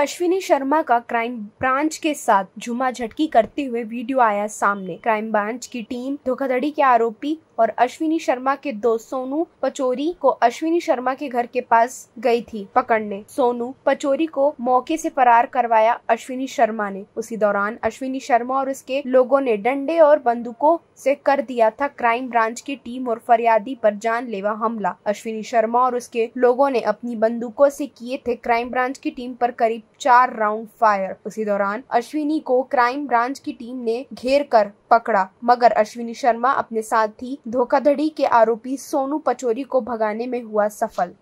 अश्विनी शर्मा का crime branch के साथ झुमा झटकी करते हुए वीडियो आया सामने क्राइम ब्रांच की टीम धोखाधड़ी के आरोपी और अश्विनी शर्मा के दोस्त सोनू पचोरी को अश्विनी शर्मा के घर के पास गई थी पकड़ने सोनू पचोरी को मौके से फरार करवाया अश्विनी शर्मा ने उसी दौरान अश्विनी शर्मा और उसके लोगों ने डंडे और बंदूकों से कर दिया था क्राइम ब्रांच की टीम और फरियादी पर जानलेवा हमला अश्विनी शर्मा और उसके लोगों ने अपनी बंदूकों से किए थे क्राइम ब्रांच की टीम पर करीब चार राउंड फायर उसी दौरान अश्विनी को क्राइम ब्रांच की टीम ने घेर कर पकड़ा मगर अश्विनी शर्मा अपने साथ ही धोखाधड़ी के आरोपी सोनू पचोरी को भगाने में हुआ सफल